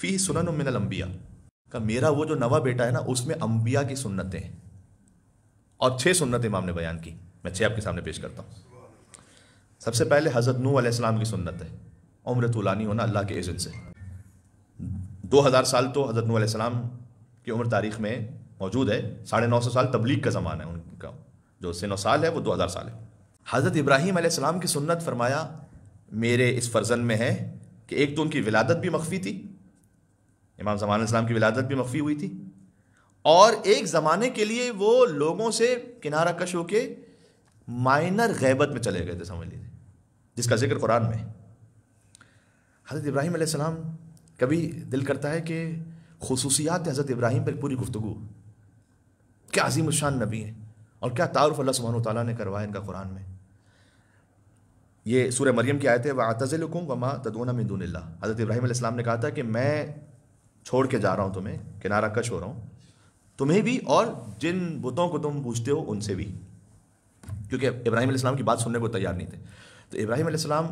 फ़ी सुनन मिनल अम्बिया का मेरा वो जो नवा बेटा है ना उसमें अम्बिया की सुन्नतें हैं और छः सुन्नत इमाम ने बयान की मैं छः आपके सामने पेश करता हूँ सबसे पहले हज़रत नू आसमाम की सुन्नत है उम्र तूलानी होना अल्लाह के इज़न से दो हज़ार साल तो हज़रत नू आसमाम की उम्र तारीख में मौजूद है साढ़े नौ सौ साल तबलीग का ज़माना है उनका जो नौ साल है वो दो हज़ार साल है हज़रत इब्राहीम आसमाम की सुन्नत फरमाया मेरे इस फर्जन में है कि एक तो उनकी विलादत भी मख्फी थी इमाम जमान इस्लाम की विलादत भी मख्फी हुई थी और एक ज़माने के लिए वो लोगों से किनारा कश होके माइनर गैबत में चले गए थे समझ लीजिए जिसका जिक्र कुरान में हज़रत इब्राहिम आसमाम कभी दिल करता है कि खसूसियात हज़रत इब्राहिम पर पूरी गुफ्तु क्या अजीम शान नबी हैं और क्या तारफ़ अल्लाह सुबहान ताली ने करवाया इनका कुरान में ये सूर्य मरियम की आयत है व आतज़ल वमा व माँ तदोना हज़रत इब्राहिम ने कहा था कि मैं छोड़ के जा रहा हूं तुम्हें किनारा कश हो रहा हूँ तुम्हें भी और जिन बुतों को तुम पूछते हो उनसे भी क्योंकि इब्राहिम इस्लाम की बात सुनने को तैयार नहीं थे तो इब्राहिम इस्लाम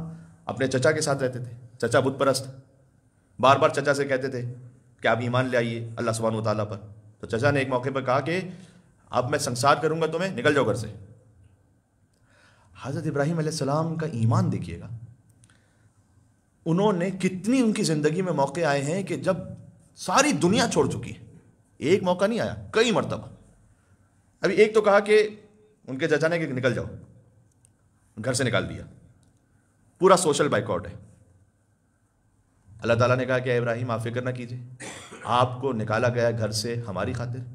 अपने चचा के साथ रहते थे चचा बुत परस्त बार बार चचा से कहते थे कि आप ईमान ले आइए अल्लाह सुबहान तला पर तो चचा ने एक मौके पर कहा कि अब मैं संसार करूँगा तुम्हें निकल जाओ घर से हज़रत इब्राहिम सलाम का ईमान देखिएगा उन्होंने कितनी उनकी ज़िंदगी में मौके आए हैं कि जब सारी दुनिया छोड़ चुकी है एक मौका नहीं आया कई मरतबा अभी एक तो कहा कि उनके चचा ने कि निकल जाओ घर से निकाल दिया पूरा सोशल बाइकआउट है अल्लाह ताला ने कहा कि इब्राहिम आप फिक्र ना कीजिए आपको निकाला गया घर से हमारी खातिर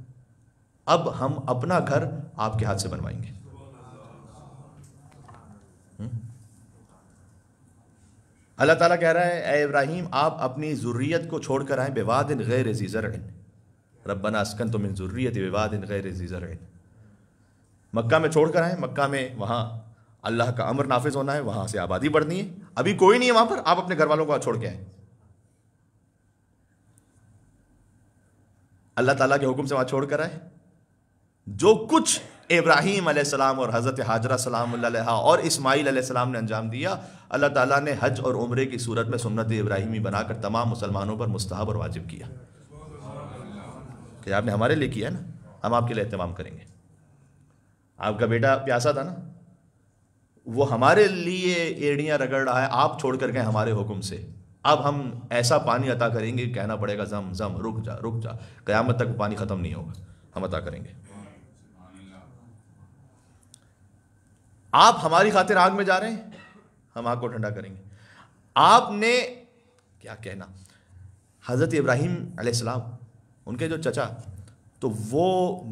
अब हम अपना घर आपके हाथ से बनवाएंगे अल्लाह ताला कह रहा है ए इब्राहिम आप अपनी जरूरीत को छोड़ कर विवाद इन गैर जीजर रब्बना अस्कन तुम तो इन ज़ुर्रीत विवाद इन गैर जीजर मक्का में छोड़ कर आए मक्का में वहाँ अल्लाह का अमर नाफिज होना है वहाँ से आबादी बढ़नी है अभी कोई नहीं है वहाँ पर आप अपने घर वालों को छोड़ के आए अल्लाह ताला के हुक्म से वहाँ छोड़ कर आए जो कुछ इब्राहिम सलाम और हज़रत हाजरा सलाम और इस्माईल सलाम ने अंजाम दिया अल्लाह ताला ने हज और उम्र की सूरत में सुन्नत इब्राहिमी बनाकर तमाम मुसलमानों पर मुस्तहब और वाजिब किया कि आपने हमारे लिए किया है ना हम आपके लिए अहतमाम करेंगे आपका बेटा प्यासा था ना वो हमारे लिए एड़ियाँ रगड़ रहा है आप छोड़ कर गए हमारे हुक्म से अब हम ऐसा पानी अता करेंगे कहना पड़ेगा जम जम रुक जा रुक जा क़यामत तक पानी ख़त्म नहीं होगा हम अता करेंगे आप हमारी खातिर आग में जा रहे हैं हम आग को ठंडा करेंगे आपने क्या कहना हज़रत इब्राहिम आसमाम उनके जो चचा तो वो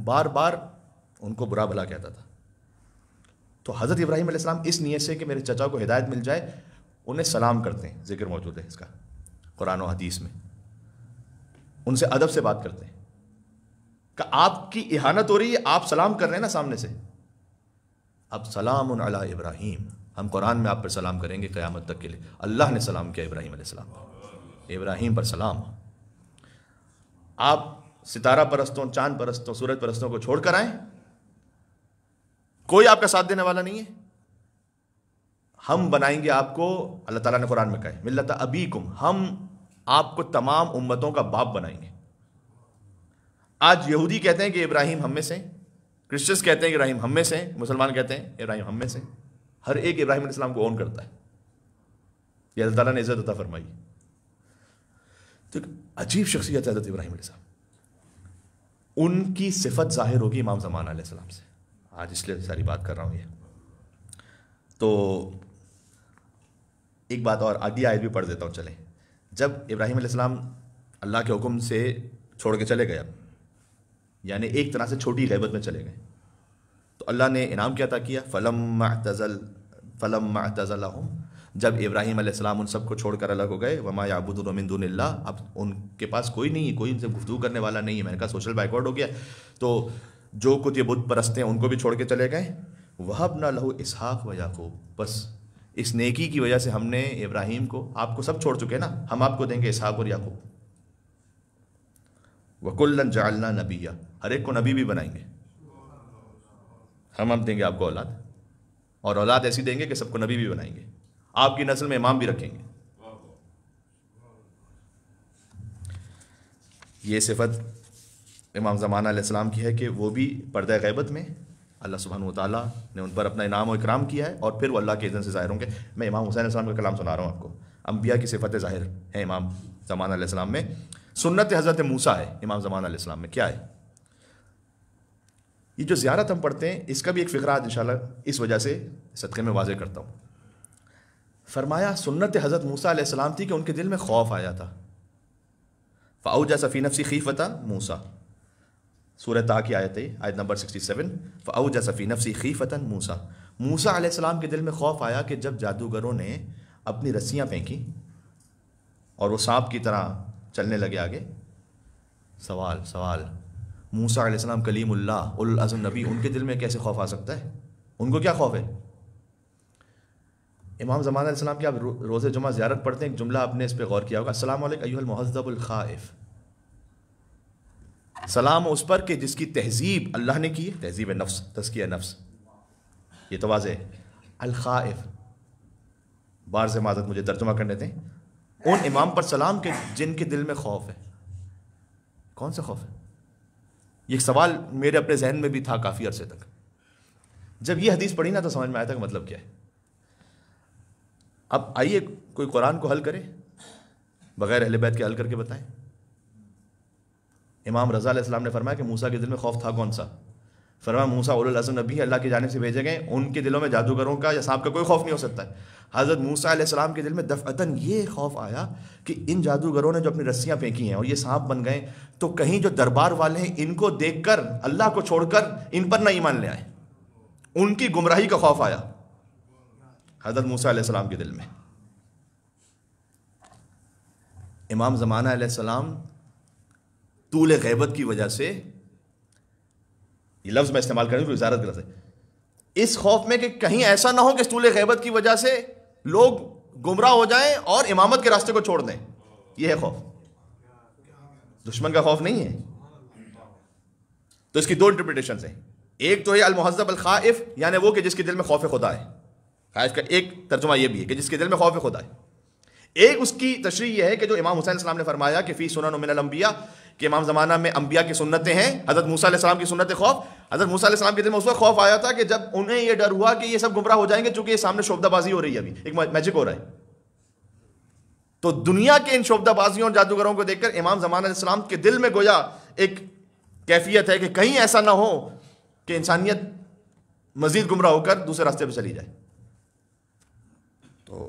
बार बार उनको बुरा भला कहता था तो हज़रत इब्राहिम आसमाम इस नीयत से कि मेरे चचा को हिदायत मिल जाए उन्हें सलाम करते हैं जिक्र मौजूद है इसका कुरान हदीस में उनसे अदब से बात करते हैं कि आपकी इहानत हो रही है आप सलाम कर रहे हैं ना सामने से अब सलाम अला इब्राहिम हम कुरान में आप पर सलाम करेंगे क़्यामत तक के लिए अल्लाह ने सलाम किया इब्राहिम सलाम पर इब्राहिम पर सलाम आप सितारा परस्तों चांद परस्तों सूरज परस्तों को छोड़ कर आए कोई आपका साथ देने वाला नहीं है हम बनाएंगे आपको अल्लाह ताला ने कुरान में कहा मिल्ल अबी कुम हम आपको तमाम उम्मतों का बाप बनाएंगे आज यहूदी कहते हैं कि इब्राहिम हम में से क्रिश्चियंस कहते हैं कि इब्राहिम हम में से मुसलमान कहते हैं इब्राहिम हम में से हर एक इब्राहिम इस्लाम को ऑन करता है ये अल्लाह ताला ने इज्जत अता फरमाई तो एक अजीब शख्सियत है इब्राहिम उनकी सिफत ज़ाहिर होगी इमाम जमान सलाम से आज इसलिए सारी बात कर रहा हूँ ये तो एक बात और आदि आयत भी पढ़ देता हूँ चले जब इब्राहिम सलाम अल्लाह के हुक्म से छोड़ के चले गए यानी एक तरह से छोटी गैबत में चले गए तो अल्लाह ने इनाम क्या अता किया फ़लम तज़ल फ़लम तज़ल जब इब्राहिम आसमाम उन सबको छोड़कर अलग हो गए वमा याबुदरमिंदुल्ला अब उनके पास कोई नहीं है कोई उनसे गुफ्तु करने वाला नहीं है मैंने कहा सोशल बैकवर्ड हो गया तो जो कुछ ये बुद्ध परस्ते हैं उनको भी छोड़ के चले गए वह अपना लहू इसहाक व याकूब बस इस नेकी की वजह से हमने इब्राहिम को आपको सब छोड़ चुके हैं ना हम आपको देंगे इसहाक और याकूब वकुल्लन जालना नबिया हर एक को नबी भी बनाएंगे हम हम देंगे आपको औलाद और औलाद ऐसी देंगे कि सबको नबी भी बनाएंगे आपकी नस्ल में इमाम भी रखेंगे ये सिफत इमाम ज़मान सलाम की है कि वो भी पर्दा गैबत में अल्लाह सुबहान ताली ने उन पर अपना इनाम और इकराम किया है और फिर वो अल्लाह के इज़्ज़त से ज़ाहिर होंगे मैं इमाम हुसैन का कलाम सुना रहा हूँ आपको अम्बिया की सिफत ज़ाहिर है इमाम ज़माना सलाम में सुन्नत हज़रत मूसा है इमाम ज़मान सलाम में क्या है ये जो ज़्यारत हम पढ़ते हैं इसका भी एक फ़िक्रात इन इस वजह से सदक़े में वाजे करता हूँ फरमाया सुन्नत हज़रत मूसा सलाम थी कि उनके दिल में खौफ आया था फ़ाउजा सफ़ी नफसी खीफता मूसा सूरत ता की आयत आयत नंबर सिक्सटी सेवन फ़ाउजा सफ़ी नफसी खीफतन मूसा मूसा आसमाम के दिल में खौफ आया कि जब जादूगरों ने अपनी रस्सियाँ फेंकी और वो सांप की तरह चलने लगे आगे सवाल सवाल मूसा आसमाम कलीमुल्ला नबी उनके दिल में कैसे खौफ आ सकता है उनको क्या खौफ है इमाम जमान आसमाम की आप रोज़ जुमा ज़्यारत पढ़ते हैं एक जुमला आपने इस पर गौर किया होगा असल अयूलमहजबुल्खाइफ सलाम उस पर कि जिसकी तहजीब अल्लाह ने की है तहजीब नफ्स तस्किया नफ्स ये तो है अलखाइफ बार से माजत मुझे तर्जुमा करने दें उन इमाम पर सलाम के जिनके दिल में खौफ है कौन सा खौफ है ये सवाल मेरे अपने जहन में भी था काफ़ी अरसे तक जब ये हदीस पढ़ी ना तो समझ में आया था कि मतलब क्या है अब आइए कोई कुरान को हल करे बगैर अहल बैत के हल करके बताएं इमाम रज़ा ने फरमाया कि मूसा के दिल में खौफ था कौन सा फरमा मूसा उलज़म नबी अल्लाह के जाने से भेजे गए उनके दिलों में जादूगरों का या सांप का कोई खौफ नहीं हो सकता है हज़रत मूसा आसमाम के दिल में दफ़तन ये खौफ आया कि इन जादूगरों ने जो अपनी रस्सियाँ फेंकी हैं और ये सांप बन गए तो कहीं जो दरबार वाले हैं इनको देख कर अल्लाह को छोड़कर इन पर ना ईमान ले आए उनकी गुमराही का खौफ आया हज़रत मूसा सलाम के दिल में इमाम ज़माना सलाम तूल गैबत की वजह से ये लफ्ज़ मैं इस्तेमाल कर रहा हूँ वजारत गलत है इस खौफ में कि कहीं ऐसा ना हो कि स्तूल गैबत की वजह से लोग गुमराह हो जाएं और इमामत के रास्ते को छोड़ दें यह है खौफ दुश्मन का खौफ नहीं है तो इसकी दो इंटरप्रिटेशन है एक तो है अलमहजब अलखाइफ यानी वो कि जिसके दिल में खौफ खुदा है खाइफ का एक तर्जुमा यह भी है कि जिसके दिल में खौफ खुदा है एक उसकी तशरी यह है कि जो इमाम हुसैन ने फरमाया कि फ़ी सुन कि इमाम ज़माना में अंबिया की सुन्नतें हैं हज़रत मूसा की सुनत खौफ हज़रत मूसा के दिन में उस वक्त खौफ आया था कि जब उन्हें यह डर हुआ कि ये सब गुमराह हो जाएंगे चूँकि सामने शोबदाबाजी हो रही है अभी एक मैजिक हो रहा है तो दुनिया के इन शोबदाबाजियों और जादूगरों को देखकर इमाम ज़मान के दिल में गोया एक कैफियत है कि कहीं ऐसा ना हो कि इंसानियत मज़ीद गुमराह होकर दूसरे रास्ते पर चली जाए तो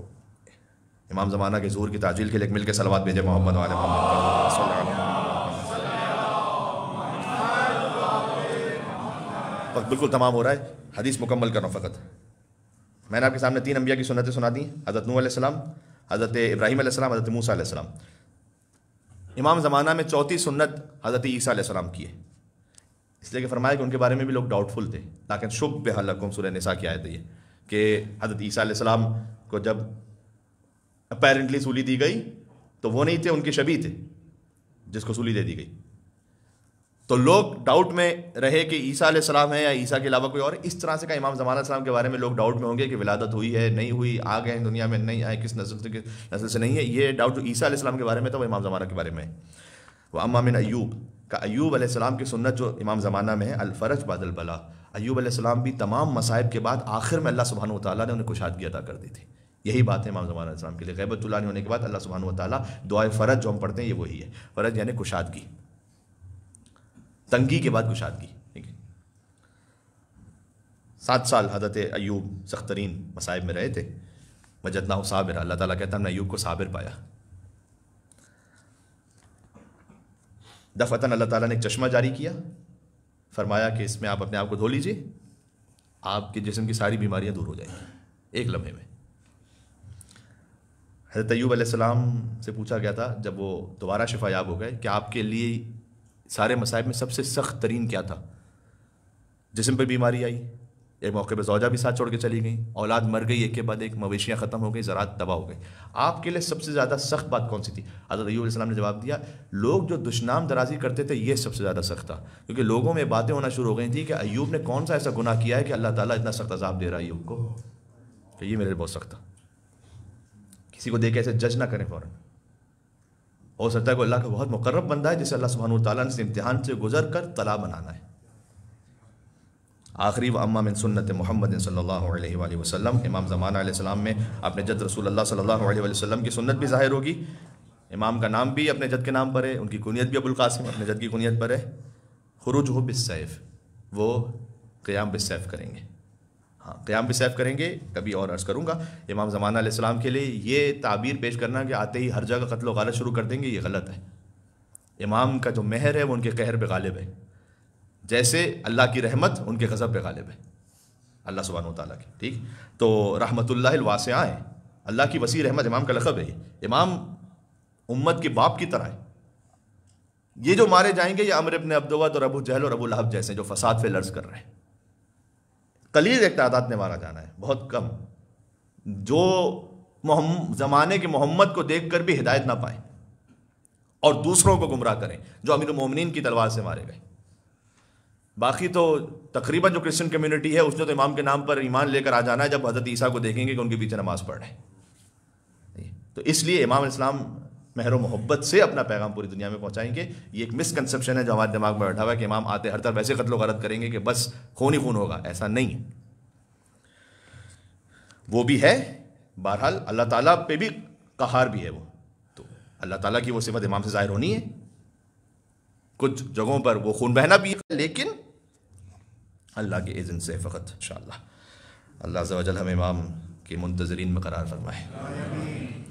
इमाम ज़माना के जोर की ताजील के लिए मिलकर सलवाद भेजे मोहम्मद वाले मोहम्मद वक्त बिल्कुल तमाम हो रहा है हदीस मुकम्मल करो फ़कत मैंने आपके सामने तीन अम्बिया की सुनतें सुना दी हज़रत नू आसम हज़रत इब्राहिम हज़रत मूसा इमाम ज़माना में चौथी सुनत हज़रत ईसा की है इसलिए कि फरमाया कि उनके बारे में भी लोग डाउटफुल थे लाकिन शुभ बेहाल सुर नसा की आयत ये कि हज़रत ईसा को जब अपेरेंटली सूली दी गई तो वो नहीं थे उनके शबी थे जिसको सूली दे दी गई तो लोग डाउट में रहे कि ईसा सलाम है या ईसा के अलावा कोई और इस तरह से का इमाम जमान सलाम के बारे में लोग डाउट में होंगे कि विलादत हुई है नहीं हुई आ गए दुनिया में नहीं आए किस नस्ल से किस नस्ल से नहीं है ये डाउट जो तो ईसा सलाम के बारे में था वो इमाम ज़माना के बारे में है वह अम्मामिन अयूब का अयूब आसमाम की सुनत जो इमाम ज़माना में है अलफरज बादल बला अयूब आसमाम भी तमाम मसाइब के बाद आखिर में अल्लाह सुबहान ताली ने उन्हें कुशादगी अदा कर दी थी यही बात है इमाम जमान के लिए गैबतुल्ला होने के बाद अल्लाह सुबहान ताली दुआ फ़रज जो हम पढ़ते हैं ये वही है फ़रज यानी कुशादगी तंगी के बाद कुशादगी ठीक है सात साल हजरत अयूब सख्तरीन मसाइब में रहे थे मजदना हो साबिर अल्लाह ताला कहता हमने अयूब को साबिर पाया दफ़तन अल्लाह ताला ने एक चश्मा जारी किया फरमाया कि इसमें आप अपने आप को धो लीजिए आपके जिसम की सारी बीमारियां दूर हो जाएंगी एक लम्हे में हज़रत अयूब से पूछा गया था जब वो दोबारा शिफा याब हो गए कि आपके लिए सारे मसाइब में सबसे सख्त तरीन क्या था जिसम पर बीमारी आई एक मौके पर जौजा भी साथ छोड़ के चली गई औलाद मर गई एक के बाद एक मवेशियाँ ख़त्म हो गई ज़रात तबाह हो गई आपके लिए सबसे ज़्यादा सख्त बात कौन सी थी हज़रत अयूब ने जवाब दिया लोग जो दुश्नाम दराजी करते थे ये सबसे ज़्यादा सख्त था क्योंकि लोगों में बातें होना शुरू हो गई थी कि अयूब ने कौन सा ऐसा गुना किया है कि अल्लाह ताली इतना सख्त अजाब दे रहा है अयूब को तो ये मेरे लिए बहुत सख्त था किसी को देख ऐसे जज ना करें फ़ौर हो सकता है कोई अल्लाह का बहुत मुकर्रब बंदा है जिसे अल्लाह सुबहान तला ने इम्तहान से गुजर कर तला बनाना है आखिरी अम्मा मिन सुन्नत मोहम्मद सल्लल्लाहु वसल्लम इमाम ज़माना सलाम में अपने जद रसूल अल्लाह सल्लल्लाहु अलैहि वसल्लम की सुन्नत भी ज़ाहिर होगी इमाम का नाम भी अपने जद के नाम पर है उनकी कुनीत भी अबुल कासिम अपने जद की कुनीत पर है खुरुज हो सैफ़ वो क़याम सैफ करेंगे हाँ क़्याम पे सैफ करेंगे कभी और अर्ज़ करूँगा इमाम ज़माना सलाम के लिए ये ताबीर पेश करना कि आते ही हर जगह कत्ल वालत शुरू कर देंगे ये गलत है इमाम का जो महर है वो उनके कहर पे गालिब है जैसे अल्लाह की रहमत उनके गज़ब पे गालिब है अल्लाह सुबहान तला की ठीक तो रहमत वासआँ है अल्लाह की वसी रहमत इमाम का लखब है इमाम उम्मत के बाप की तरह है ये जो मारे जाएंगे ये अमर अपने अब्दुवत और अबू जहल और अबू लहब जैसे जो फसाद पे लर्ज कर रहे हैं कलील एक तादाद ने मारा जाना है बहुत कम जो ज़माने के मोहम्मद को देख कर भी हिदायत ना पाए और दूसरों को गुमराह करें जो अमीर मोमिन की तलवार से मारे गए बाकी तो तकरीबन जो क्रिश्चियन कम्युनिटी है उसने तो इमाम के नाम पर ईमान लेकर आ जाना है जब हज़रत ईसा को देखेंगे कि उनके पीछे नमाज़ पढ़ रहे तो इसलिए इमाम इस्लाम महर मोहब्बत से अपना पैगाम पूरी दुनिया में पहुँचाएंगे ये एक मिसकनसेप्शन है जो हमारे दिमाग में बैठा हुआ है कि इमाम आते हर तरफ ऐसे कत्लो गलत करेंगे कि बस खून ही खून होगा ऐसा नहीं है वो भी है बहरहाल अल्लाह ताला पे भी कहार भी है वो तो अल्लाह ताला की वो सिफत इमाम से ज़ाहिर होनी है कुछ जगहों पर वो खून बहना भी है लेकिन अल्लाह के एजन से फ़कत इन अल्लाह वजल हम इमाम के मुंतजरीन में करार फरमाए